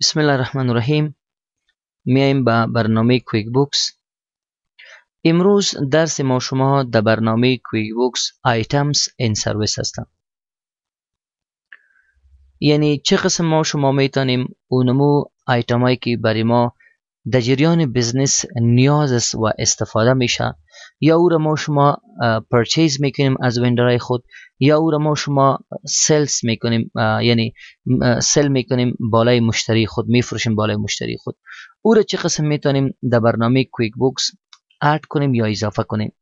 بسم الله الرحمن الرحیم میایم با برنامه کویک بوکس امروز درس ما شما در برنامه کویک بوکس آیتمز این سرویس هستم یعنی چه قسم ما شما میتونیم اونمو آیتم هایی که برای ما در جریان بزنس نیاز است و استفاده میشه یا او را ما شما پرچیز میکنیم از وندرهای خود یا او را ما شما سلس میکنیم یعنی سل میکنیم بالای مشتری خود میفروشیم بالای مشتری خود او را چه قسم میتونیم در برنامه کویک بوکس اد کنیم یا اضافه کنیم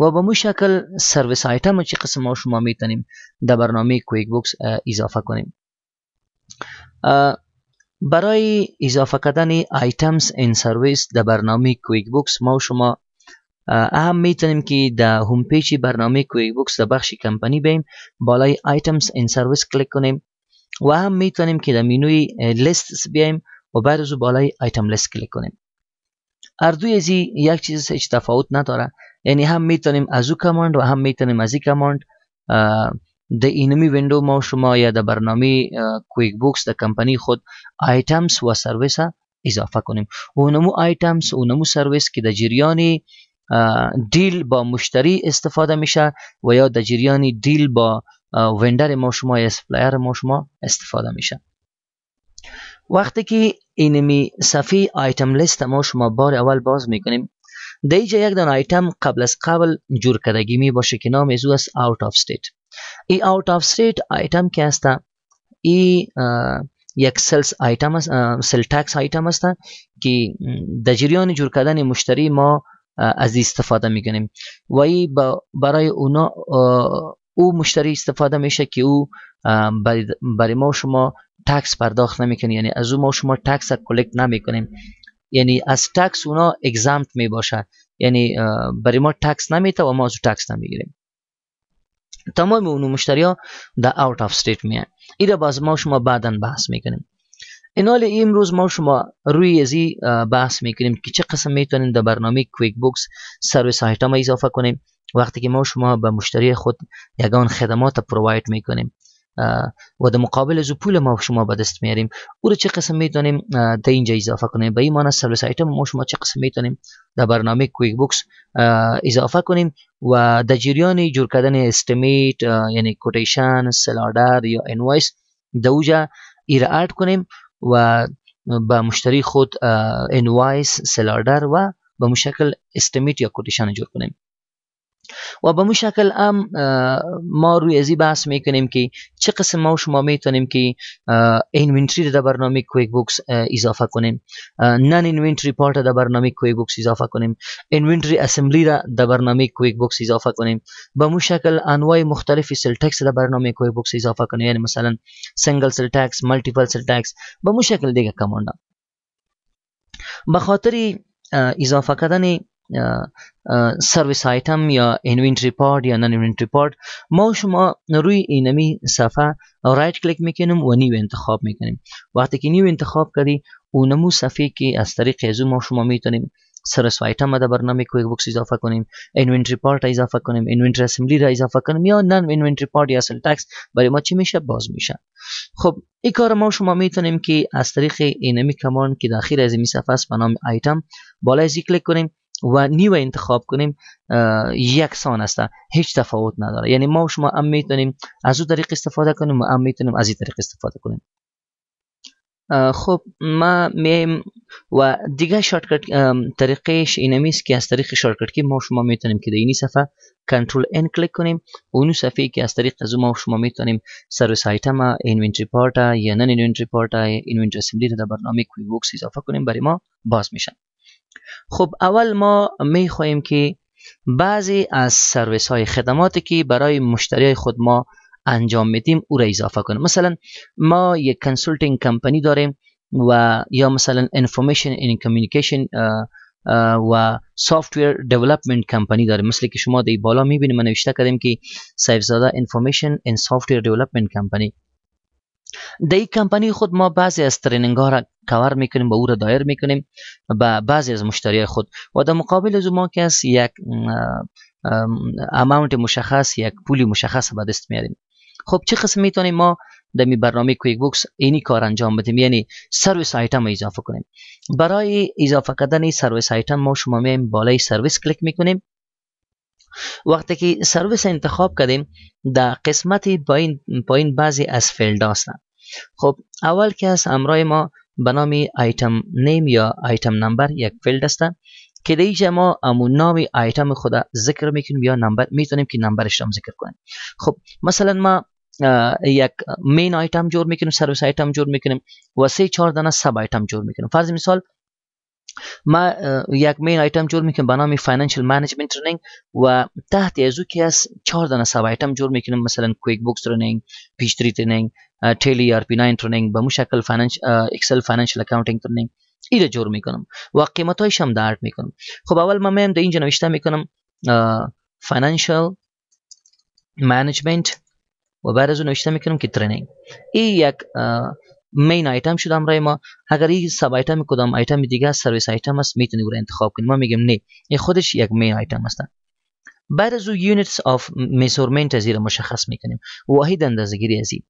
و به مو شکل سرویس آیتم چه قسم ما شما میتونیم در برنامه کویک بوکس اضافه کنیم برای اضافه کردن آیتمز این سرویس در برنامه کویک بوکس ما شما اهم میتونیم که در هوم پیج برنامه کویک بوکس در بخش کمپانی بیم بالای آیتمز این سرویس کلیک کنیم و هم میتونیم که در مینوی لیست بیایم و بعد از بالای آیتم لیست کلیک کنیم هر دوی از یک چیز هیچ تفاوت نداره یعنی هم میتونیم از او کماند و هم میتونیم از این کماند د اینمی ویندو ما شما یا د برنامه کویک بوکس د کمپنی خود آیتمز و سرویس اضافه کنیم اونمو آیتمز اونمو سرویس که د جریانی دیل با مشتری استفاده میشه و یا در جریان دیل با وندر ما شما یا سپلایر ما شما استفاده میشه وقتی که اینمی صفحه آیتم لیست ما شما بار اول باز میکنیم در اینجا یک دان آیتم قبل از قبل جور کردگی می باشه که نام از او است آوت آف ستیت ای آوت آف ستیت آیتم که است ای یک سلس آیتم است سل تکس آیتم است که در جریان جور کردن مشتری ما از استفاده میکنیم و ای برای اونا او مشتری استفاده میشه که او برای ما شما تکس پرداخت نمیکنه یعنی از او ما شما تکس را کلکت نمیکنیم یعنی از تکس اونا اگزمت می باشد یعنی برای ما تکس نمیتا و ما از او تکس نمیگیریم تمام اونو مشتری ها در اوت آف استیت میان این را باز ما شما بعدا بحث میکنیم اینال امروز ما شما روی ازی بحث میکنیم که چه قسم میتونیم در برنامه کویک بوکس سرویس آیتم اضافه کنیم وقتی که ما شما به مشتری خود یگان خدمات پروواید میکنیم و در مقابل از پول ما شما به دست میاریم او رو چه قسم میتونیم در اینجا اضافه کنیم به این معنی سرویس آیتم ما شما چه قسم میتونیم در برنامه کویک بوکس اضافه کنیم و در جریان جور کردن استیمیت یعنی کوتیشن سلاردر یا انوایس دوجا ایر اد کنیم و به مشتری خود انوایس سلاردر و به مشکل استمیت یا کوتیشن جور کنیم و به مو شکل هم ما روی ازی بحث میکنیم که چه قسم ما و شما میتونیم که اینونتری در برنامه کویک بوکس اضافه کنیم نن اینونتری پارت در برنامه کویک بوکس اضافه کنیم اینونتری اسمبلی را در برنامه کویک بوکس اضافه کنیم به مو شکل انواع مختلف سل تکس در برنامه کویک بوکس اضافه کنیم یعنی مثلا سنگل سل تکس مالتیپل سل تکس به مو شکل دیگه کماندا به خاطر اضافه کردن سرویس آیتم یا اینوینتری پارت یا نان اینوینتری پارت ما شما روی اینمی صفحه رایت کلیک میکنیم و نیو انتخاب میکنیم وقتی که نیو انتخاب کردی اونمو صفحه که از طریق ازو ما شما میتونیم سرویس آیتم در برنامه کویک بوکس اضافه کنیم اینونتری پارت اضافه کنیم اینونتری اسمبلی را اضافه کنیم یا نان اینونتری پارت یا سل تکس برای ما چی میشه باز میشه خب این کار ما شما میتونیم که از طریق اینمی کمان که داخل از این صفحه است به نام آیتم بالا کلیک کنیم و نیو انتخاب کنیم یکسان است، هیچ تفاوت نداره یعنی ما و شما هم میتونیم از او طریق استفاده کنیم و هم میتونیم از این طریق استفاده کنیم خب ما میم و دیگه شارتکت طریقش اینمی که از طریق شارتکت کی ما شما میتونیم که این صفحه کنترل ان کلیک کنیم اون صفحه که از طریق از ما و شما میتونیم سرویس آیتم اینونتری پارت یا نن اینونتری پارت اینونتری اسمبلی در برنامه کوی بوکس اضافه کنیم برای ما باز میشن خب اول ما می خواهیم که بعضی از سرویس های خدماتی که برای مشتری خود ما انجام میدیم او را اضافه کنیم مثلا ما یک کنسولتینگ کمپنی داریم و یا مثلا انفورمیشن این کمیونیکیشن و سافتویر دیولپمنت کمپنی داریم مثل که شما دی بالا میبینید من نوشته کردیم که سیفزاده انفورمیشن ان سافتویر دیولپمنت کمپنی د این کمپانی خود ما بعضی از ترنینگ ها را کور میکنیم به او را دایر میکنیم به بعضی از مشتری خود و در مقابل از ما که یک اماونت مشخص یک پولی مشخص به دست میاریم خب چه قسم میتونیم ما در می برنامه کویک بوکس اینی کار انجام بدیم یعنی سرویس آیتم اضافه کنیم برای اضافه کردن سرویس آیتم ما شما میایم بالای سرویس کلیک میکنیم وقتی که سرویس انتخاب کردیم در قسمت پایین پایین بعضی از فیلد هستند خب اول که از امرای ما به نام آیتم نیم یا آیتم نمبر یک فیلد است که دیگه ما امون نام آیتم خود ذکر میکنیم یا نمبر میتونیم که نمبرش هم ذکر کنیم خب مثلا ما یک مین آیتم جور میکنیم سرویس آیتم جور میکنیم و سه چهار دانه سب آیتم جور میکنیم فرض مثال ما یک آیتم جور میکنیم به نام فاینانشل منیجمنت ترنینگ و تحت ازو که از چهار دانه سب آیتم جور میکنیم مثلا کویک بوکس ترنینگ پیش تری ترنینگ ٹیلی آر پی ناین ترنینگ به مشکل فاینانش اکسل فاینانشل اکاونٹینگ ترنینگ ایره جور میکنم و قیمت هایش هم درد میکنم خب اول من میم در اینجا نوشته میکنم فاینانشل منیجمنت و بعد از اون نوشته میکنم که ترنینگ این یک مین آیتم شد امرای ما اگر این سب آیتم کدام آیتم دیگه است سرویس آیتم است میتونی برای انتخاب کنیم. ما میگیم نه این خودش یک مین آیتم است. بعد از او یونیتس آف میسورمنت از مشخص میکنیم واحد اندازگیری از این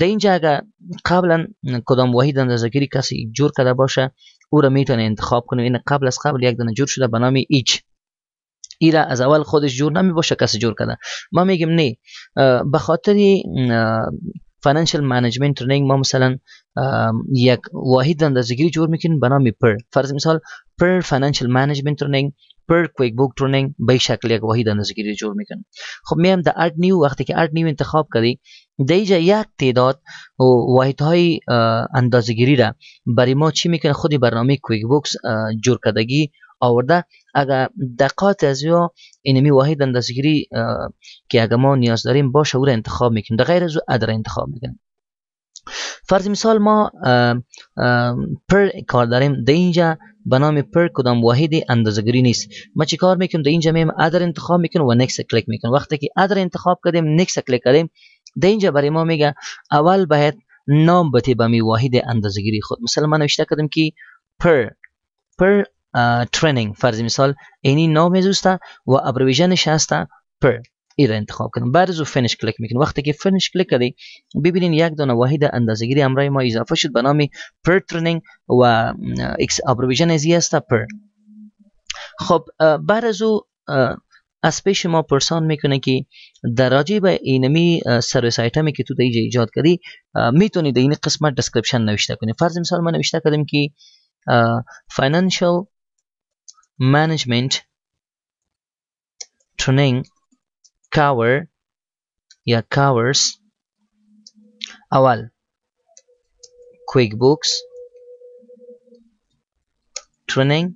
در اینجا اگر قبلا کدام واحد اندازگیری کسی جور کرده باشه او را میتونه انتخاب کنیم یعنی این قبل از قبل یک دانه جور شده به نام ایچ ایره از اول خودش جور نمی باشه کسی جور کرده ما میگیم نه به خاطری فاينانشال مانجمنت رننج ما مثلا یک واحد اندازهگیری جور میکنین به نام پر فرض مثال پر فاینانشال مانجمنت رننگ پر کویک بوک رننگ به شکل یک واحد اندازهگیری جور میکنن خب میایم در ارت نیو وقتی که ارت نیو انتخاب کردی در اینجا یک تعداد و واحد های اندازهگیری را برای ما چی میکنه خودی برنامه کویک بوکس جور کردگی آورده اگر دقات از یا اینمی واحد اندازگیری که اگر ما نیاز داریم باشه او انتخاب میکنیم در غیر از او ادر انتخاب میکنیم فرض مثال ما پر کار داریم در اینجا به نام پر کدام واحد اندازه‌گیری نیست ما چی کار میکنیم در اینجا میم ادر انتخاب میکنیم و نکس کلیک میکنیم وقتی که ادر انتخاب کردیم نکس کلیک کردیم در اینجا برای ما میگه اول باید نام بته به می واحد اندازگیری خود مثلا من نوشته کردم که پر پر ترنینگ فرض مثال اینی نام زوست و ابرویژنش هست پر ای را انتخاب کنیم بعد از او فینیش کلیک میکنیم وقتی که فینیش کلیک کردی ببینین یک دانه واحد اندازه‌گیری امرای ما اضافه شد به نام پر ترنینگ و ایکس ابرویژن ازی هست پر خب بعد از او از پیش ما پرسان میکنه که در راجع به اینمی سرویس آیتمی که تو دیجا ایجاد کردی میتونی در این قسمت دسکریپشن نوشته کنی فرض مثال ما نوشته کردیم که فاینانشال management training कावर या कावर्स अवल क्विक बुक्स ट्रेनिंग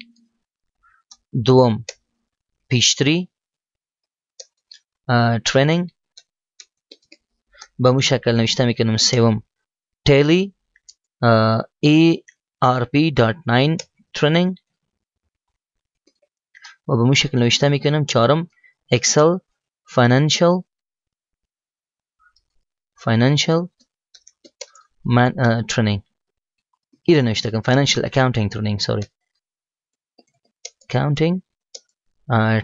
दुम पिस्त्री ट्रेनिंग बमुशाकल नविष्ठामी के नम सेवम Tally E R P dot nine training و به اون شکل نوشته میکنم چهارم اکسل فاینانشال فاینانشال من ترنینگ رو نوشته کنم فاینانشال اکاونتینگ ترنینگ سوری اکاونتینگ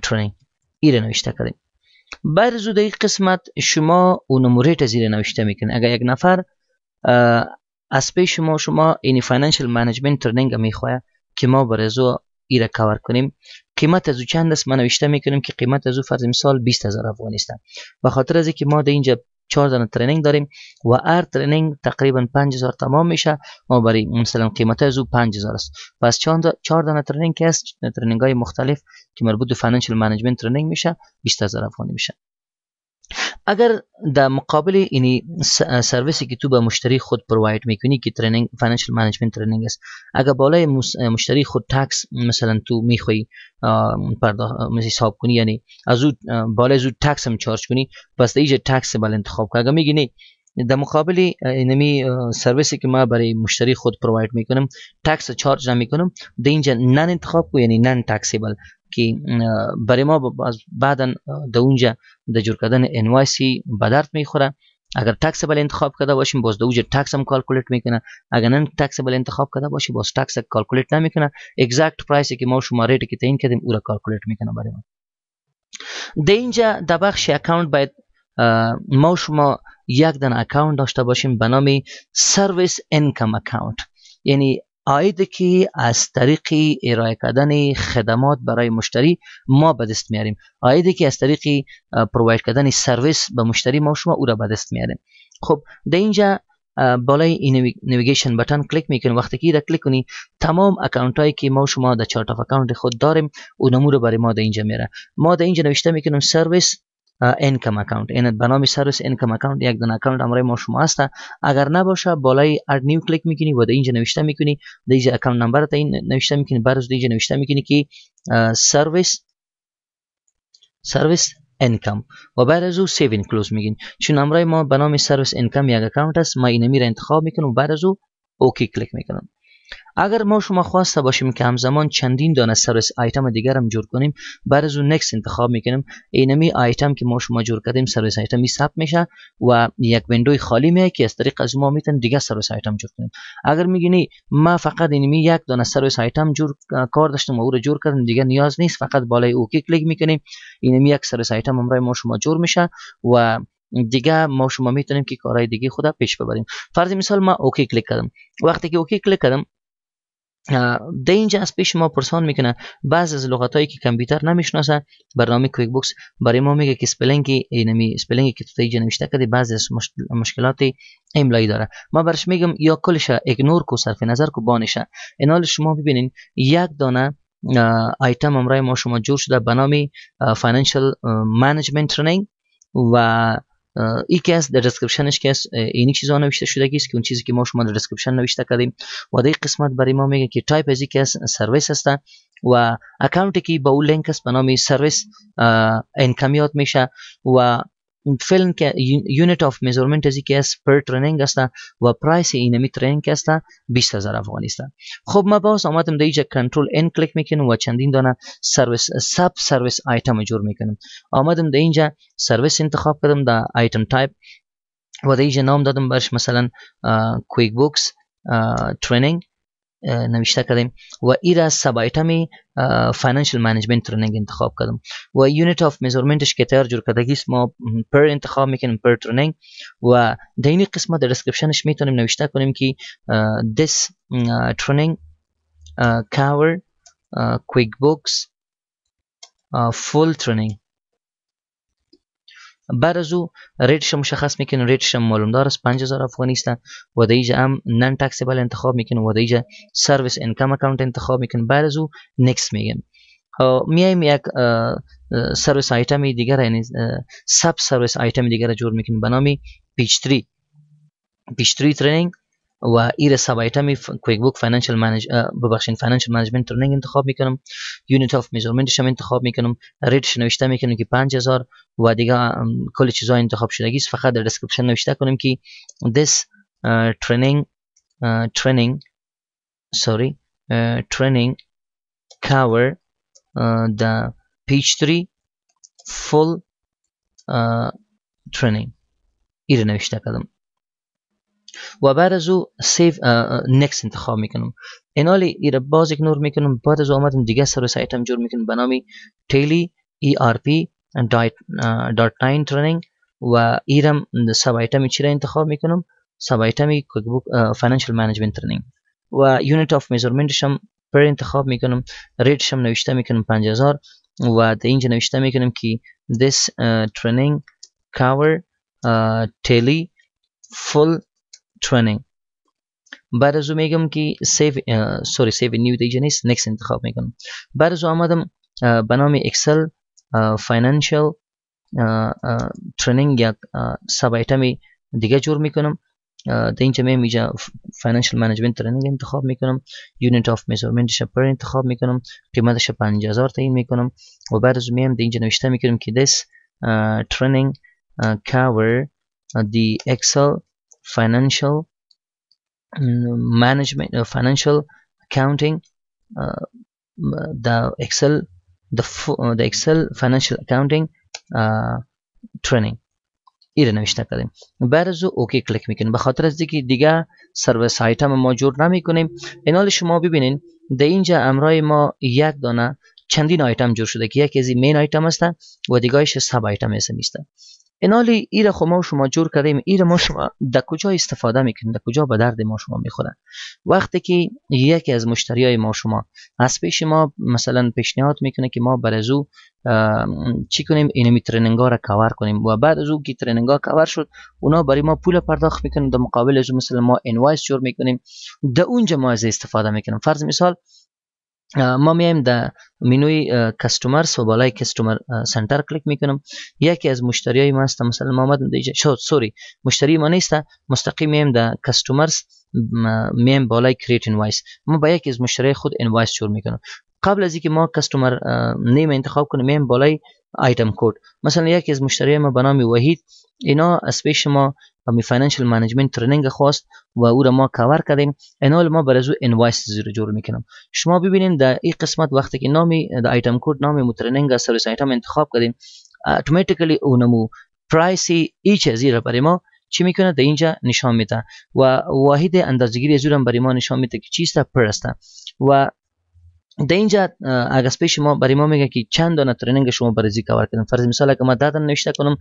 ترنینگ رو نوشته کردیم بعد از این قسمت شما اون نموریت زیر نوشته میکنین اگر یک نفر از پیش شما شما این فاینانشل منیجمنت ترنینگ میخواه که ما برزو زو ایره کور کنیم قیمت از او چند است من نوشته میکنیم که قیمت از او فرض مثال 20000 افغانی است به خاطر از اینکه ما در اینجا چهار دانه ترنینگ داریم و هر ترنینگ تقریبا 5000 تمام میشه ما برای مثلا قیمت از او 5000 است پس چهار دانه ترنینگ است ترنینگ های مختلف که مربوط به فینانشل منیجمنت ترنینگ میشه 20000 افغانی میشه اگر در مقابل اینی سرویسی که تو به مشتری خود پروواید میکنی که ترنینگ فینانشل منیجمنت ترنینگ است اگر بالای مشتری خود تکس مثلا تو میخوای حساب کنی یعنی از او بالای زود تکس هم چارج کنی پس ایج تکس بل انتخاب کن اگر میگی نه در مقابل اینمی سرویسی که ما برای مشتری خود پروواید میکنم تکس چارج نمیکنم ده اینجا نن انتخاب کو یعنی نن تکسیبل که برای ما بعدا در اونجا در جور کردن انوایسی به درد میخوره اگر تکس بل انتخاب کرده باشیم باز دوج تکس هم کالکولیت میکنه اگر نه تکس بل انتخاب کرده باشی باز تکس کالکولیت نمیکنه اگزکت پرایسی که ما شما ریٹ که تعیین کردیم او را کالکولیت میکنه برای ما در اینجا در بخش اکاونت باید ما شما یک دن اکاونت داشته باشیم به نام سرویس انکم اکاونت یعنی آید که از طریق ارائه کردن خدمات برای مشتری ما به دست میاریم آید که از طریق پروواید کردن سرویس به مشتری ما شما او را به دست میاریم خب در اینجا بالای این نویگیشن بتن کلیک میکنیم وقتی که را کلیک کنی تمام اکانت هایی که ما شما در چارت اف اکانت خود داریم اونمو رو برای ما در اینجا میره ما در اینجا نوشته میکنیم سرویس انکم اکاونت این بنام سرویس انکم اکاونت یک دن اکاونت امرای ما شما هست اگر نباشه بالای اد نیو کلیک میکنی و در اینجا نوشته میکنی در اینجا اکاونت نمبر تا این نوشته میکنی برز در اینجا نوشته میکنی که سرویس سرویس انکم و بعد از او سیو این کلوز میگین چون امرای ما به نام سرویس انکم یک اکاونت است ما اینمی را انتخاب میکنم و بعد از او اوکی کلیک میکنم اگر ما شما خواسته باشیم که همزمان چندین دانه سرویس آیتم دیگر هم جور کنیم بعد از اون نکس انتخاب میکنیم اینمی آیتم که ما شما جور کردیم سرویس آیتم ثبت میشه و یک ویندوی خالی میه که از طریق از ما میتونیم دیگه سرویس آیتم جور کنیم اگر میگینی ما فقط اینمی یک دانه سرویس آیتم جور کار داشتم و او رو جور کردیم دیگه نیاز نیست فقط بالای او کلیک میکنیم اینمی یک سرویس آیتم امرای ما شما جور میشه و دیگه ما شما میتونیم که کارهای دیگه خود پیش ببریم فرض مثال ما اوکی کلیک کردم وقتی که اوکی کلیک کردم در اینجا از پیش ما پرسان میکنه بعض از لغت هایی که کمپیوتر نمیشناسه برنامه کویک بوکس برای ما میگه که اسپلینگ اینمی اسپلینگ که تو اینجا نوشته کرده بعض از مشکلات املایی داره ما برش میگم یا کلش اگنور کو صرف نظر کو بانشه اینال شما ببینین یک دانه آیتم امرای ما شما جور شده بنامی نام فینانشل ترنینگ و یکی از در دسکریپشنش که اینی چیزا نوشته شده است که اون چیزی که ما شما در دسکریپشن نوشته کردیم و در قسمت برای ما میگه که تایپ از یکی سرویس هست و اکانتی که با اون لینک است به نام سرویس انکمیات میشه و فیلم که یونیت آف میزورمنت ازی که است پر ترنینگ است و پرایس اینمی ترنینگ است 20000 افغانی است خب ما باز آمدم در اینجا کنترل ان کلیک میکنم و چندین دانه سرویس سب سرویس آیتم جور میکنم آمدم در اینجا سرویس انتخاب کردم در آیتم تایپ و در اینجا نام دادم برش مثلا کویک بوکس ترنینگ نوشته کردیم و ای را سب آیتم فاینانشل منیجمنت رو نگ انتخاب کردم و یونیت اف میزورمنتش که تیار جور کردگی ما پر انتخاب میکنیم پر ترنینگ و در این قسمت در دسکریپشنش میتونیم نوشته کنیم که this training cover quick books full training بعد از او ریتش مشخص میکنه ریتش معلومدار است 5000 افغانستان و در اینجا هم نان انتخاب میکنه و در سرویس انکم اکاونت انتخاب میکنیم بعد از او نکس میگیم میایم یک سرویس آیتم دیگر یعنی سب سرویس آیتم دیگر جور میکنیم به نام پیچ 3 پیچ 3 ترنینگ و ای ساب آیتم کویک بوک فینانشل منیج ببخشین فینانشل منیجمنت ترنینگ انتخاب میکنم یونیت اف میزرمنتش هم انتخاب میکنم ریتش نوشته میکنم که 5000 و دیگه کل چیزا انتخاب شده. گیس فقط در دسکریپشن نوشته کنم که دس ترنینگ ترنینگ سوری ترنینگ کاور دا training 3 فول ترنینگ ایر نوشته کردم و بعد از او سیو نکس انتخاب میکنم اینالی ای را باز اگنور میکنم بعد از آمدم دیگه سر هم جور میکنم بنامی تیلی ای آر پی دات ناین ترنینگ و ایرم سب آیتم چی را انتخاب میکنم سب آیتم کوک بوک فینانشل منیجمنت ترنینگ و یونیت آف میزرمنتشم پر انتخاب میکنم ریتشم نوشته میکنم 5000 و در اینجا نوشته میکنم که this uh, training تیلی uh, training बैरज़ो मेगम की सेव सॉरी सेव न्यू दीजनिस नेक्स्ट इंतखब मेगम बैरज़ो आमदम बनाम एक्सल फाइनेंशियल ट्रेनिंग या sub item دیگه جور میکنم در اینجا من میجا فینانشل منیجمنت ترنینگ انتخاب میکنم یونیت آف میزرمنتش پر انتخاب میکنم قیمتش 50000 تعیین میکنم و بعد از میام در اینجا نوشته میکنم که this uh, training uh, cover the excel financial mm, management or uh, financial accounting uh, the excel the, uh, the excel financial accounting uh, training ای رو نوشته کردیم بعد از او اوکی کلیک میکنیم بخاطر از دیگه دیگه سایت هم ما جور نمی کنیم اینال شما ببینین در اینجا امرای ما یک دانه چندین آیتم جور شده که یکی از این مین آیتم هستن و دیگه ایش سب آیتم هستن اینالی ایر خو ما شما جور کردیم ایر ما شما در کجا استفاده میکنیم در کجا به درد ما شما میخورن وقتی که یکی از مشتری های ما شما از پیش ما مثلا پیشنهاد میکنه که ما بر از او چی کنیم اینمی ترنینگ را کور کنیم و بعد از او که ترنینگ کور شد اونا برای ما پول پرداخت میکنن در مقابل از مثلا ما انوایس جور میکنیم در اونجا ما از استفاده میکنیم فرض مثال ما میایم در منوی کستومر سوبالای کستومر سنتر کلیک میکنم یکی از مشتری های من است مثلا ما آمدم دیجا شد سوری مشتری ما نیست مستقیم میایم در کستومرز میایم بالای کریت انوایس ما با یکی از مشتری خود انوایس جور میکنم قبل از اینکه ما کستومر نیم انتخاب کنیم میایم بالای آیتم کد مثلا یکی از مشتری ما به نام وحید اینا اسپیش ما و فینانشل منیجمنت ترنینگ خواست و او را ما کاور کردیم انال ما بر از او انوایس زیر جور میکنم شما ببینید در این قسمت وقتی که نامی در آیتم کد نام مو از سرویس آیتم انتخاب کردیم اتوماتیکلی اونمو پرایسی ایچ از را برای ما چی میکنه در اینجا نشان میده و واحد اندازگیری از برای ما نشان میده که چیست پرسته و در اینجا اگس پیش ما برای ما میگه که چند دانه ترنینگ شما برزی کار کردن فرض مثال اگه ما 10 دانه نوشته کنم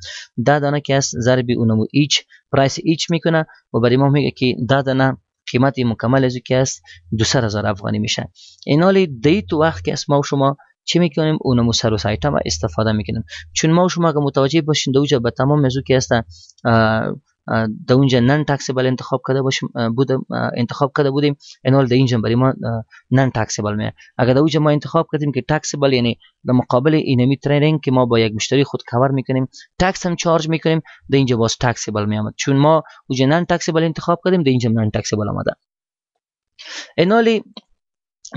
10 دانه که است ضرب اونمو ایچ پرایس ایچ میکنه و برای ما میگه که 10 دانه قیمت مکمل از که است 200000 افغانی میشه این حال دیت وقت که است ما شما چی میکنیم اونمو سر و سایتم استفاده میکنیم چون ما شما اگه متوجه باشین دوجا به تمام موضوع که هستن د اونجا نن تکسیبل انتخاب کرده باشیم بودم انتخاب کرده بودیم این د در اینجا برای ما نن تکسیبل می اگر در اونجا ما انتخاب کردیم که تکسیبل یعنی د مقابل اینمی ترنینگ که ما با یک مشتری خود کور میکنیم تکس هم چارج میکنیم د اینجا باز می آمد. چون ما اونجا نن تکسیبل انتخاب کردیم د اینجا نن تکسیبل آمده انالی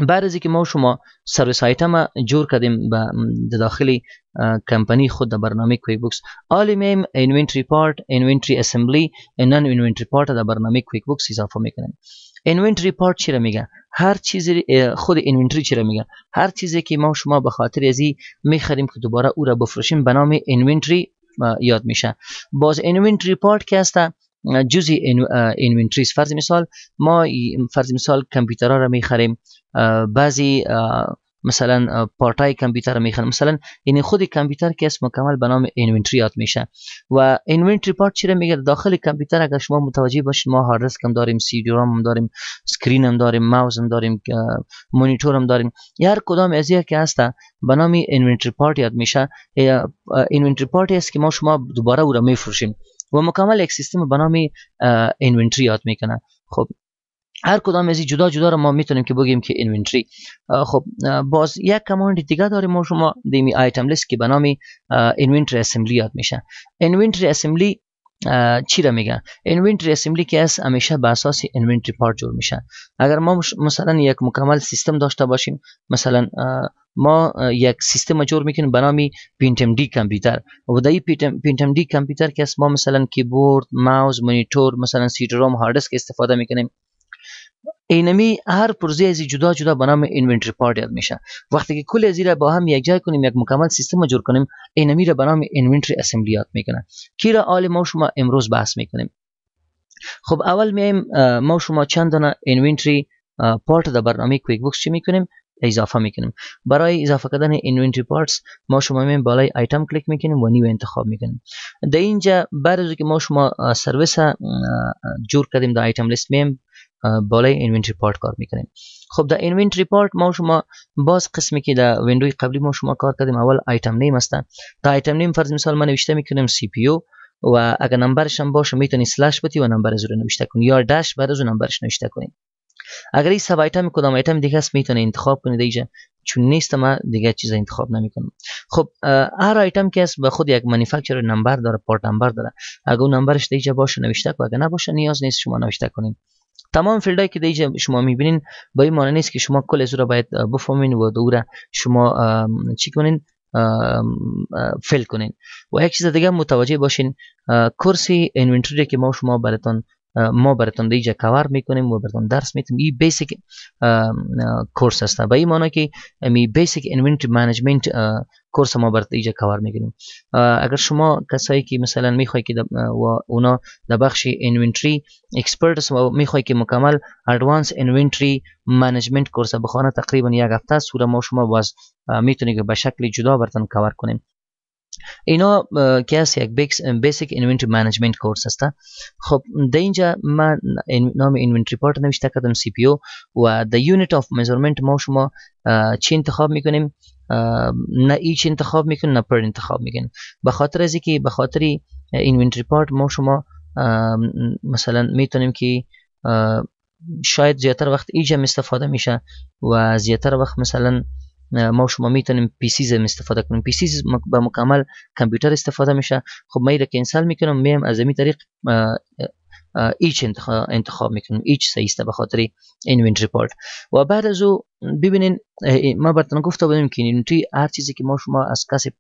بعد از اینکه ما شما سرویس ما جور کردیم به داخلی کمپانی خود در برنامه کویک بوکس آل میم اینونتری پارت اینونتری اسمبلی نان اینونتری پارت در برنامه کویک بوکس اضافه میکنیم اینونتری پارت چی را میگن هر چیزی خود اینونتری چی را هر چیزی که ما شما به خاطر ازی میخریم که دوباره او را بفروشیم به نام اینونتری یاد میشه باز اینونتری پارت که جزء اینونتریز فرض مثال ما فرض مثال کامپیوتر را خریم بعضی مثلا پارتای کامپیوتر خریم مثلا یعنی خود کامپیوتر که اسم مکمل به نام اینونتری یاد میشه و انوینتری پارت چی میگه داخل کامپیوتر اگر شما متوجه باشید ما هارد دیسک هم داریم سی دی رام هم داریم اسکرین هم داریم ماوس هم داریم مانیتور هم داریم هر کدام از که هسته به نام اینونتری پارت یاد میشه اینونتری پارت است که ما شما دوباره او را میفروشیم و مکمل یک سیستم به نام اینونتری یاد میکنن خب هر کدام از جدا جدا رو ما میتونیم که بگیم که اینونتری خب باز یک کماند دیگه داریم ما شما دیمی آیتم لیست که به نام اینونتری اسمبلی یاد میشن اینونتری اسمبلی چی را میگن اینونتری اسمبلی که از همیشه به اساس اینونتری پارت جور میشن اگر ما مثلا یک مکمل سیستم داشته باشیم مثلا ما یک سیستم جور میکنیم به نام پینتم دی کامپیوتر و دای پینتم دی کامپیوتر که ما مثلا کیبورد ماوس مانیتور مثلا سی روم هارد دیسک استفاده میکنیم اینمی هر پروژه از جدا جدا به نام اینونتری پارت یاد میشه وقتی که کل از با هم یک جای کنیم یک مکمل سیستم رو جور کنیم اینمی را به نام اینونتری اسمبلی یاد میکنه کی را آل ما شما امروز بحث میکنیم خب اول میایم ما شما چند دانه اینونتری پارت در برنامه کویک بوکس چی میکنیم اضافه میکنیم برای اضافه کردن اینونتری پارتس ما شما می بالای آیتم کلیک میکنیم و نیو انتخاب میکنیم در اینجا بعد از که ما شما سرویس جور کردیم در آیتم لیست میم بالای اینونتری پارت کار میکنیم خب در اینونتری پارت ما شما باز قسمی که در ویندوی قبلی ما شما کار کردیم اول آیتم نیم هستن تا آیتم نیم فرض مثال ما نوشته میکنیم سی پی و اگر نمبرش هم باشه میتونی سلاش بتی و نمبر از رو نوشته کنی یا داش بعد از اون نمبرش نوشته کنیم اگر این سب آیتم کدام آیتم دیگه است میتونه انتخاب کنید دیگه چون نیست ما دیگه چیز انتخاب نمیکنم خب هر آیتم که است به خود یک مانیفکتچر نمبر داره پارت نمبر داره اگر اون نمبرش دیگه باشه نوشته کو اگر نباشه نیاز نیست شما نوشته کنید تمام فیلدهایی که دیگه شما میبینین با این معنی نیست که شما کل از را باید بفهمین و دوره شما چی کنین فیل کنین و یک چیز دیگه متوجه باشین کرسی انونتری که ما شما براتون ما براتون دیجا کور میکنیم و براتون درس میتونیم این بیسیک کورس هست به این معنی که می بیسیک اینونتری منیجمنت کورس ما برات اینجا کور میکنیم اگر شما کسایی که مثلا میخوای که و اونا در بخش اینونتری اکسپرت هست و میخوای که مکمل ادوانس اینونتری منیجمنت کورس بخونه تقریبا یک هفته است ما شما باز میتونید که به شکل جدا براتون کور کنیم اینا اس یک بیسیک انوینتری منیجمنت کورس هستا خب در اینجا من نام انوینتری پارت نوشته کردم سی پی او و در یونیت آف میزرمنت ما شما چی انتخاب میکنیم نه ایچ انتخاب میکنیم نه پر انتخاب میکنیم به خاطر از که به خاطر پارت ما شما مثلا میتونیم که شاید زیاتر وقت می استفاده میشه و زیاتر وقت مثلا ما شما میتونیم زم استفاده کنیم سی به مکمل کامپیوتر استفاده میشه خب ما که کنسل میکنم میم از این طریق ایچ انتخاب میکنیم ایچ سیسته به خاطر این ریپورت و بعد از او ببینین ما برتون گفته بودیم که توی هر چیزی که ما شما از کسی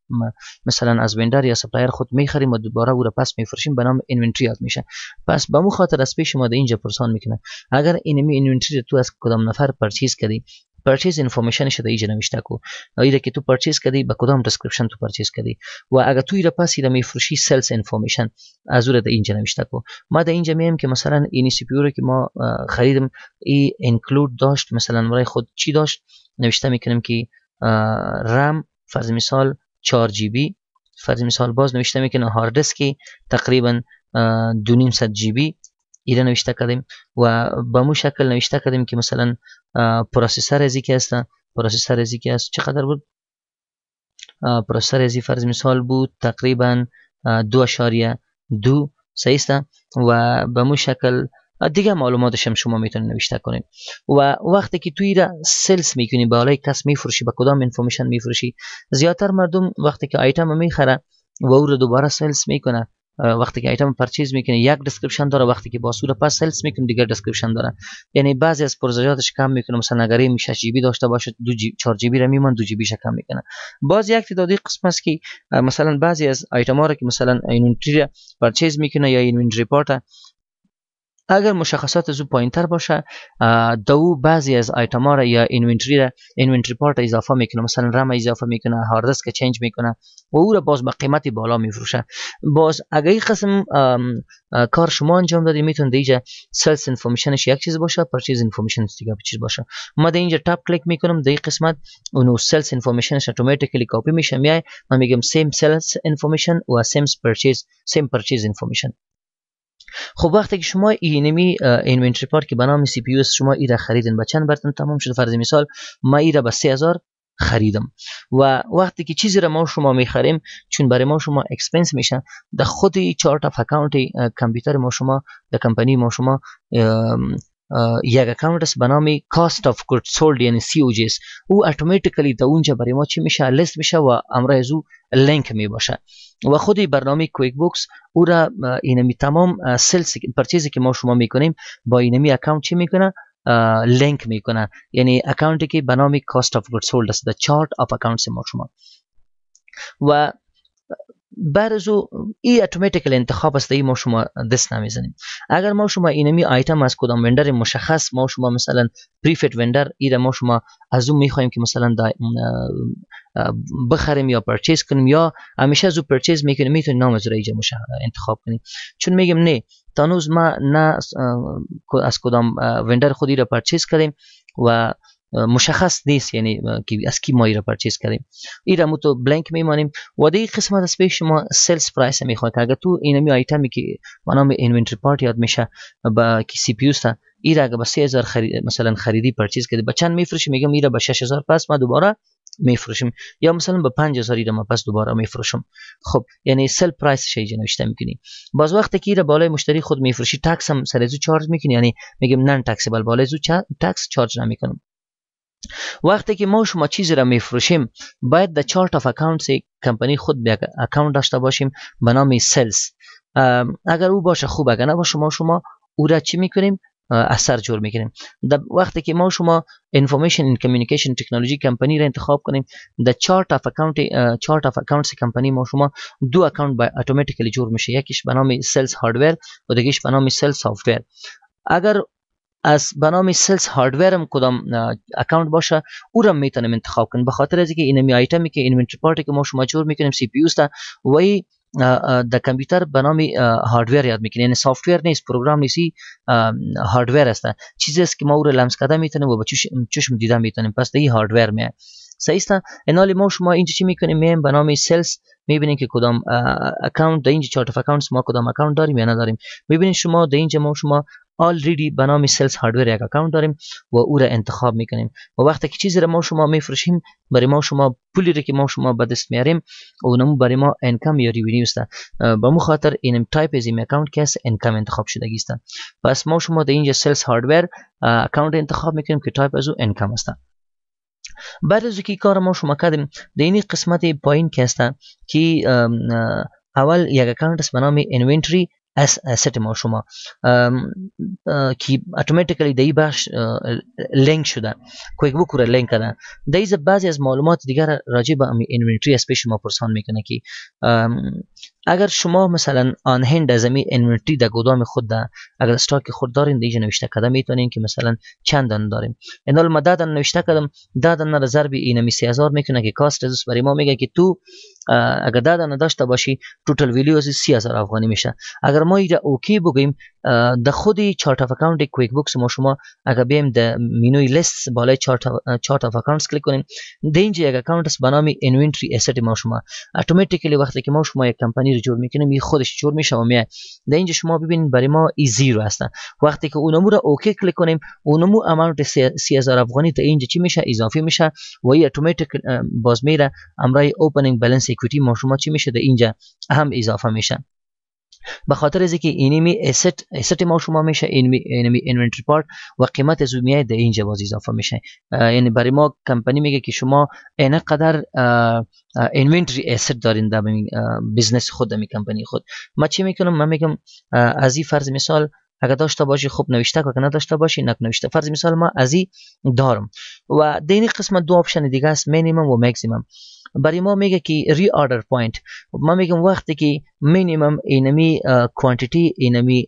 مثلا از وندر یا سپلایر خود میخریم و دوباره او را پس میفرشیم به نام اینونتری یاد میشه پس به مو خاطر از پیش ما اینجا پرسان میکنه اگر اینمی اینونتری تو از کدام نفر پرچیز کردی پرچیز انفارمیشن شده ایجا نوشته کو ایره که تو پرچیز کدی به کدام دسکریپشن تو پرچیز کدی و اگر تو ایره پس ایره میفروشی سلز انفورمیشن از د اینجا نوشته کو ما در اینجا میم که مثلا اینی سی پی که ما خریدم ای انکلود داشت مثلا برای خود چی داشت نوشته میکنیم که رم فرض مثال 4 جی بی فرض مثال باز نوشته میکنه هارد دیسک تقریبا 2.5 جی بی ایره نوشته کردیم و به مو شکل نوشته کردیم که مثلا پروسسر ازی که است پروسسور ازی که است چقدر بود پروسسور ازی فرض مثال بود تقریبا دو اشاریه دو صحیح و به مو شکل دیگه معلوماتش هم شما میتونید نوشته کنید و وقتی که توی را سلس میکنی به حالای کس میفروشی به کدام انفورمیشن میفروشی زیاتر مردم وقتی که آیتم میخره و او رو دوباره سلس میکنه وقتی که آیتم پرچیز میکنه یک دسکریپشن داره وقتی که با سود پس سلز میکنه دیگر دسکریپشن داره یعنی بعضی از پروژهاتش کم میکنه مثلا اگر این 6 جی بی داشته باشه 2 جی 4 جی بی را میمون 2 جی بی کم میکنه باز یک تعدادی قسم است که مثلا بعضی از ایتم ها را که مثلا اینونتری پرچیز میکنه یا اینونتری پارت اگر مشخصات زو او تر باشه دو بعضی از آیتما را یا اینونتری را اینونتری پارت اضافه میکنه مثلا رم اضافه میکنه هارد که چینج میکنه و او را باز به قیمتی بالا میفروشه باز اگر این قسم کار شما انجام دادی میتون اینجا سلز انفورمیشنش یک چیز باشه پرچیز انفورمیشن دیگه چیز باشه ما در اینجا تاب کلیک میکنم در این قسمت اونو سلز انفورمیشن اتوماتیکلی کپی میشه میای ما میگم سیم سلز انفورمیشن و سیم پرچیز سیم پرچیز انفورمیشن خب وقتی که شما اینمی اینونتری پارت که به نام سی پی شما ایرا را خریدین با چند برتن تمام شد فرض مثال ما ایرا را به 3000 خریدم و وقتی که چیزی را ما شما میخریم چون برای ما شما اکسپنس میشن در خودی چارت اف اکاونت کامپیوتر ما شما در کمپانی ما شما یک اکانت است به کاست اف گود سولد یعنی سی او اس او اتوماتیکلی اونجا برای ما چی میشه لیست میشه و امروز او لینک می باشه و خود برنامه کویک بوکس او را اینمی تمام سلس پرچیزی که ما شما میکنیم با اینمی اکاونت چی میکنه لینک میکنه یعنی اکانتی که به کاست اف گود سولد است در چارت اف اکانت ما شما و بعد از ای اتوماتیکال انتخاب است ای ما شما دست نمیزنیم اگر ما شما اینمی آیتم از کدام وندر مشخص ما شما مثلا پریفیت وندر ای ما شما از اون خوایم که مثلا بخریم یا پرچیز کنیم یا همیشه از او پرچیز میکنیم میتونیم نام از رایج انتخاب کنیم چون میگم نه تانوز ما نه از کدام وندر خودی را پرچیز کردیم و مشخص نیست یعنی که از کی ما را پرچیز کردیم این مو تو بلنک میمانیم و در قسمت از پیش شما سلز پرایس میخواد اگر تو اینمی آیتمی که منام نام پارت یاد میشه با کی سی پی این را اگر به 3000 خرید مثلا خریدی پرچیز کردی با چند میفروشی میگم ایرا را به 6000 پس ما دوباره میفروشیم یا مثلا به 5000 ایرا ما پس دوباره میفروشم خب یعنی سل پرایس شی نوشته میکنی باز وقتی که را بالای مشتری خود میفروشی تکس هم سر زو چارج میکنی یعنی میگم نان تکسبل بالای زو چا... تکس چارج نمیکنم وقتی که ما شما چیزی را میفروشیم باید در چارت آف اکاونتس کمپانی خود به اکاونت داشته باشیم به نام سلز اگر او باشه خوب اگر نباشه شما شما او را چی میکنیم اثر جور میکنیم در وقتی که ما شما انفورمیشن این کمیونیکیشن تکنولوژی کمپانی را انتخاب کنیم در چارت اف اکاونت چارت اف کمپانی ما شما دو اکاونت با اتوماتیکلی جور میشه یکیش به نام سلز هاردویر و دیگهش به نام سلز سافتویر اگر از به نام سلز هاردویر هم کدام اکانت باشه او را میتونیم انتخاب کنم. به خاطر از اینکه اینمی آیتمی که اینونتری پارتی که ما شما جور میکنیم سی پی یو و وای د کامپیوتر به نام هاردویر یاد میکنه یعنی سافت ویر نیست پروگرام نیست هاردویر است چیزی است که ما او را لمس کردن میتونیم و با چشم, چشم دیدن میتونیم پس این هاردویر میه صحیح است انال ما شما اینجا چی میکنیم میایم به نام سلز میبینیم که کدام اکانت در اینجا چارت اف اکانتس ما کدام اکانت داریم یا نداریم میبینید شما در اینجا ما شما آلریدی به نام سلز هاردور یک اکانت داریم و او را انتخاب میکنیم و وقتی که چیزی را ما شما میفروشیم برای ما شما پولی را که ما شما به دست میاریم اونم برای ما انکم یا ریونیو است به مو خاطر اینم تایپ از این اکانت که است انکم انتخاب شدگی است پس ما شما در اینجا سلز هاردور اکانت انتخاب میکنیم که تایپ از او انکم است بعد از که کار ما شما کردیم در این قسمت پایین که است که اول یک اکانت است به نام انونتری as acetyl شما که اتوماتیکلی دای باش لینک شده کویک بوک رو لینک کردن دای بعضی از معلومات دیگر راجع به اینونتری اسپیس شما پرسان میکنه که اگر شما مثلا آن هند از می اینونتری در گودام خود ده اگر استاکی خود دارین دیگه نوشته کده میتونین که مثلا چند دن داریم اینال ما دادن نوشته کردم دادن را ضرب اینمی هزار میکنه که کاست ازوس برای ما میگه که تو اگر نه داشته باشی ټوټل ویلیو از 30000 افغانی میشه اگر ما اینجا اوکی بگیم د خودی چارت اف اکاونټ کویک بوکس ما شما اگر بیم د مینوی لیست بالای چارت چارت اف اکاونټس کلیک کنیم د اینجا یک اکاونټس به نام اسټ ما شما اتوماتیکلی وخت که ما شما یک کمپنی رو جوړ میکنیم می خودش جوړ میشه و می د اینجا شما ببینید برای ما ای زیرو هستن وقتی که اونمو را اوکی کلیک کنیم اونمو اماونت 30000 افغانی ته اینجا چی میشه اضافه میشه و ای اتوماتیک باز میره امرای اوپنینگ بالانس اکویتی ما شما چی میشه اینجا هم اضافه میشن به خاطر از اینکه اینمی اسید ما شما میشه اینمی اینونتری پارت و قیمت از در اینجا باز اضافه میشه یعنی برای ما کمپانی میگه که شما اینقدر اینونتری اسید دارین در بزنس خود می کمپانی خود ما چی میکنم من میگم از این فرض مثال اگر داشته باشی خوب نوشته که نداشته باشی نک نوشته فرض مثال ما از این دارم و دینی قسمت دو آپشن دیگه است مینیمم و مکسیمم برای ما میگه که ری آردر پوینت ما میگم وقتی که مینیمم اینمی کوانتیتی اینمی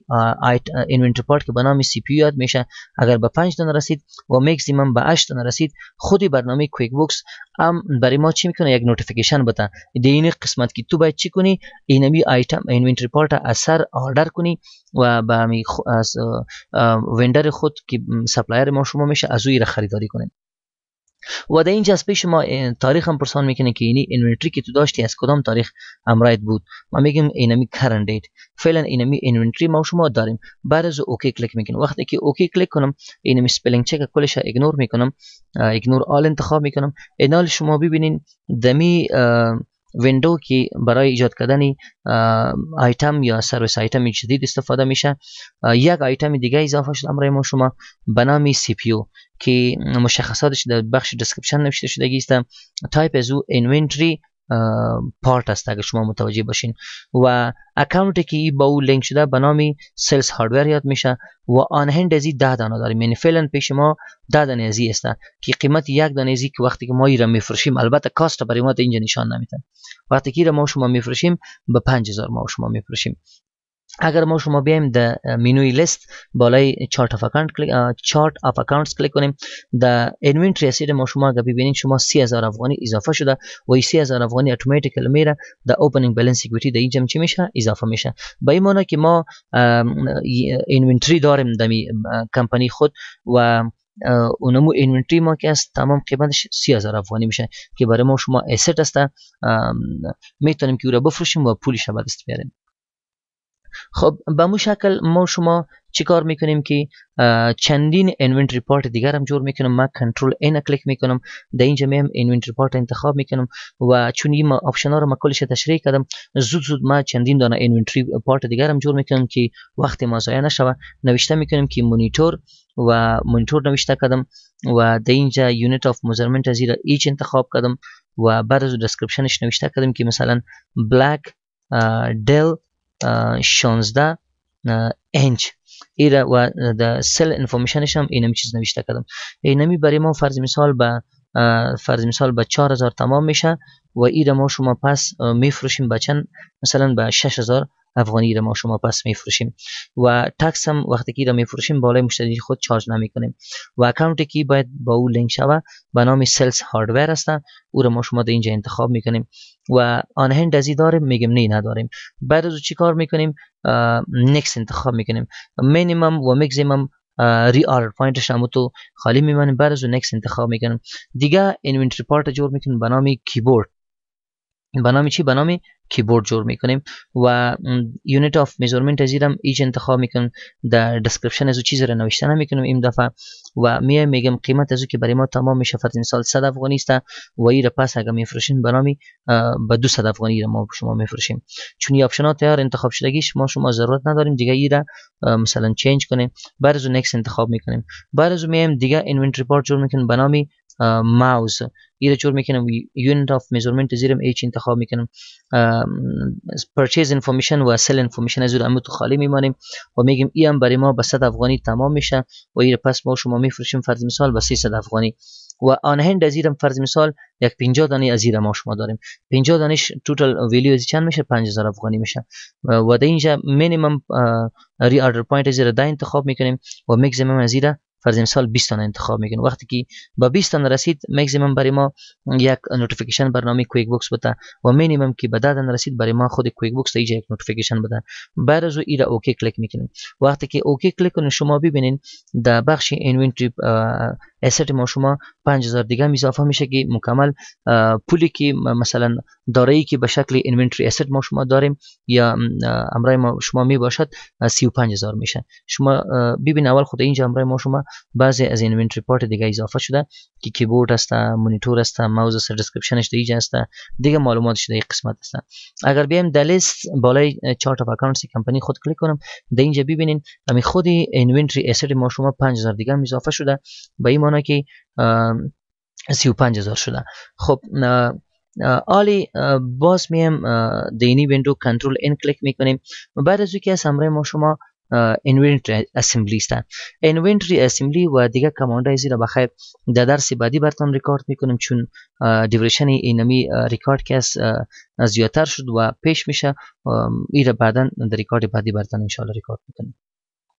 اینوینتر پارت که بنامی سی پی یاد میشه اگر به پنج تن رسید و مکسیمم به 8 تن رسید خودی برنامه کویک بوکس ام برای ما چی میکنه یک نوتیفیکیشن بده این قسمت که تو باید چی کنی اینمی آیتم اینوینتر پارت اثر آردر کنی و به وندر خود که سپلایر ما شما میشه از اوی خریداری کنیم و در اینجا از پیش ما تاریخ هم پرسان میکنه که اینی اینونتری که تو داشتی از کدام تاریخ امرایت بود ما میگیم اینمی کرن دیت فعلا اینمی اینونتری ما شما داریم بعد از اوکی کلیک میکنم وقتی که اوکی کلیک کنم اینمی سپلنگ چک کلش اگنور میکنم اگنور آل انتخاب میکنم اینال شما ببینین دمی ویندو که برای ایجاد کردن آیتم یا سرویس آیتم جدید استفاده میشه یک آیتم دیگه اضافه شد امر ما شما به نام سی پی که مشخصاتش در بخش دسکریپشن نوشته شدگی است تایپ از او انونتری پارت است اگر شما متوجه باشین و اکانتی که ای با او لینک شده به نام سلز هاردویر یاد میشه و آن هند از ده دانه داریم یعنی فعلا پیش ما ده دانه از است که قیمت یک دانه از که وقتی که ما را میفرشیم البته کاست برای ما اینجا نشان نمیتن وقتی که را ما شما میفرشیم به 5000 ما شما میفروشیم اگر ما شما بیایم در مینوی لیست بالای چارت اف اکانت کلیک چارت اف اکانتس کلیک کنیم در انونتری اسید ما شما اگر ببینید شما 30000 افغانی اضافه شده و این 30000 افغانی اتوماتیکل میره در اوپنینگ بالانس اکویتی در اینجا چی میشه اضافه میشه به این معنی که ما انونتری داریم در کمپانی خود و اونمو اینونتری ما که است تمام قیمتش 30000 افغانی میشه که برای ما شما اسید است میتونیم که او را بفروشیم و پولی شما دست بیاریم خب به مو شکل ما شما چیکار میکنیم که چندین انونتری پارت دیگر هم جور میکنم من کنترل ان کلیک میکنم در اینجا میام انونتری پارت انتخاب میکنم و چون این آپشن ها رو من کلش تشریح کردم زود زود ما چندین دانه انونتری پارت دیگر هم جور میکنم که وقت ما ضایع نشوه نوشته میکنیم که مونیتور و مونیتور نوشته کردم و در اینجا یونیت آف مزرمنت از ایچ انتخاب کردم و بعد از دسکریپشنش نوشته کردم که مثلا بلک دل 16 انچ ایرا و د سل انفورمیشن هم اینم چیز نوشته کردم اینمی برای ما فرض مثال به فرض مثال به 4000 تمام میشه و ایرا ما شما پس میفروشیم به چند مثلا به 6000 افغانی را ما شما پس میفروشیم و تکس هم وقتی که را میفروشیم بالای مشتری خود چارج نمی کنیم و اکانتی که باید با او لینک شوه به نام سلز هاردور هستن او را ما شما در اینجا انتخاب میکنیم و آن هند ازی داریم میگیم نه نداریم بعد از او چی کار میکنیم نکس انتخاب میکنیم مینیمم و مکزیمم ری آرر پوینتش هم تو خالی میمانیم بعد از او نکس انتخاب میکنیم دیگه اینونتری پارت جور میکنیم به نام کیبورد به نام چی به نام کیبورد جور میکنیم و یونیت آف میزورمنت از ایرم ایج انتخاب میکنم در دسکریپشن از او چیز رو نوشته نمیکنیم این دفعه و می میگم قیمت از او که برای ما تمام میشه فقط مثال 100 افغانیسته و این پس اگر میفروشین به نامی به 200 افغانی رو ما شما میفروشیم چون این اپشن ها تیار انتخاب شدگیش ما شما ضرورت نداریم دیگه این را مثلا چینج کنیم بعد از نیکس نکس انتخاب میکنیم بعد از میایم دیگه اینونتری پارت جور میکنیم بنامی ماوس یی چور میکنم یونیت اف میزورمنت زیرم ایچ انتخاب میکنم پرچیز انفورمیشن و سل انفورمیشن از رو تو خالی میمانیم و میگیم ای هم برای ما به 100 افغانی تمام میشه و یی پس ما شما میفروشیم فرض مثال به 300 افغانی و آن هند از ایرم فرض مثال یک 50 دانی از ایرم ما شما داریم 50 دانش توتال ویلیو از چند میشه 5000 افغانی میشه و در اینجا مینیمم ری آردر پوینت از ایر ده انتخاب میکنیم و میگزیمم از ایره فرض مثال 20 تن انتخاب میکنه وقتی که با 20 تن رسید مکسیمم برای ما یک نوتیفیکیشن برنامه کویک بوکس بده و مینیمم که به دادن رسید برای ما خود کویک بوکس یک نوتیفیکیشن بدن بعد از این اوکی کلیک میکنیم وقتی که اوکی کلیک کنین شما ببینین در بخش اینونتری اسیت ما شما 5000 دیگه اضافه میشه که مکمل پولی که مثلا دارایی که به شکل اینونتری اسیت ما شما داریم یا امرای ما شما می باشد 35000 میشه شما ببین اول خود اینجا امرای ما شما بعضی از اینونتری پارت دیگه اضافه شده که کیبورد هست مانیتور هست ماوس هست دسکریپشنش دیگه هست دیگه معلومات شده یک قسمت هست اگر بیایم در بالای چارت اف اکاونتس کمپانی خود کلیک کنم در اینجا ببینین همین خود اینونتری اسیت ما شما 5000 دیگه اضافه شده به این مسلمان که سی و پنج هزار شدن خب آلی باز میم دینی ویندو کنترل این کلیک میکنیم بعد از که همراه ما شما انوینتری اسمبلی است انوینتری اسمبلی و دیگه کماند ایزی را بخیر در درس بعدی براتون ریکارد میکنم چون دیوریشن اینمی ریکارد که زیادتر شد و پیش میشه این را بعدا در ریکارد بعدی براتون ان ریکارد میکنم